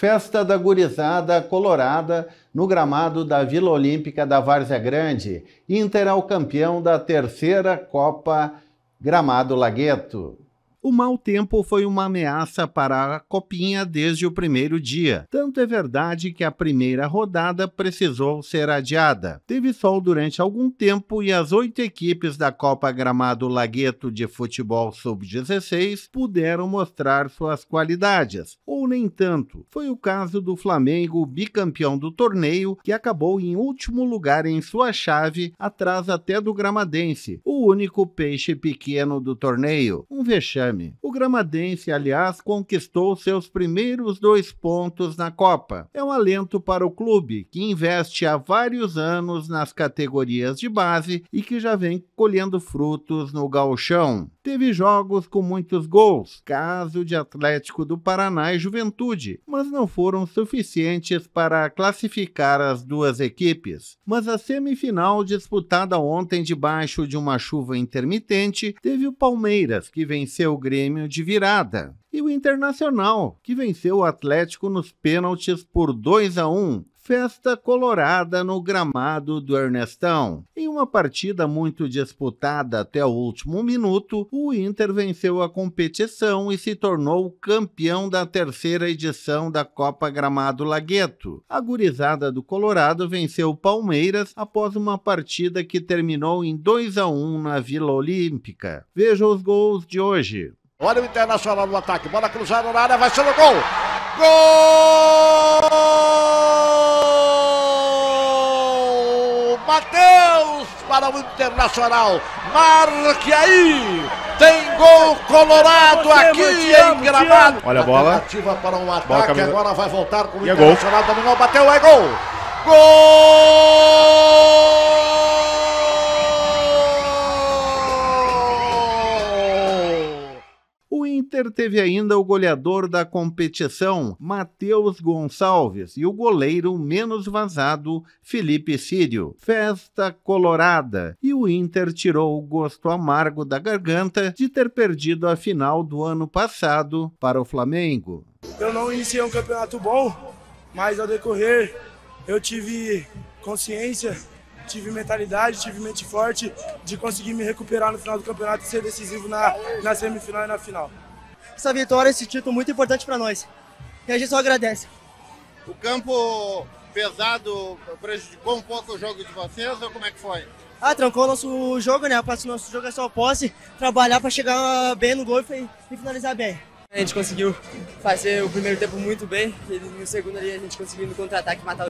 Festa da Gurizada Colorada no gramado da Vila Olímpica da Várzea Grande. Inter é o campeão da terceira Copa Gramado Lagueto. O mau tempo foi uma ameaça para a Copinha desde o primeiro dia. Tanto é verdade que a primeira rodada precisou ser adiada. Teve sol durante algum tempo e as oito equipes da Copa Gramado Lagueto de Futebol Sub-16 puderam mostrar suas qualidades, ou nem tanto. Foi o caso do Flamengo, bicampeão do torneio, que acabou em último lugar em sua chave, atrás até do Gramadense, o único peixe pequeno do torneio. Um vexame o gramadense, aliás, conquistou seus primeiros dois pontos na Copa. É um alento para o clube, que investe há vários anos nas categorias de base e que já vem colhendo frutos no gauchão. Teve jogos com muitos gols, caso de Atlético do Paraná e Juventude, mas não foram suficientes para classificar as duas equipes. Mas a semifinal disputada ontem debaixo de uma chuva intermitente teve o Palmeiras, que venceu Grêmio de virada. E o Internacional, que venceu o Atlético nos pênaltis por 2 a 1, festa colorada no gramado do Ernestão. Em uma partida muito disputada até o último minuto, o Inter venceu a competição e se tornou campeão da terceira edição da Copa Gramado Lagueto. A gurizada do Colorado venceu o Palmeiras após uma partida que terminou em 2 a 1 na Vila Olímpica. Veja os gols de hoje. Olha o Internacional no ataque, bola cruzada na área, vai ser o gol! Gol! Matheus para o Internacional. Marque aí. Tem gol colorado aqui em Gramado. Olha a bola. Ativa para um ataque. Bola, Agora vai voltar com o e Internacional. É gol. Dominou, bateu, é gol. Gol! O Inter teve ainda o goleador da competição, Matheus Gonçalves, e o goleiro menos vazado, Felipe Sírio. Festa colorada, e o Inter tirou o gosto amargo da garganta de ter perdido a final do ano passado para o Flamengo. Eu não iniciei um campeonato bom, mas ao decorrer eu tive consciência tive mentalidade, tive mente forte de conseguir me recuperar no final do campeonato e ser decisivo na, na semifinal e na final. Essa vitória, esse título muito importante para nós. E a gente só agradece. O campo pesado prejudicou um pouco o jogo de vocês ou como é que foi? Ah, trancou o nosso jogo, né? O nosso jogo é só posse, trabalhar para chegar bem no gol e, e finalizar bem. A gente conseguiu fazer o primeiro tempo muito bem e no segundo ali a gente conseguiu no contra-ataque matar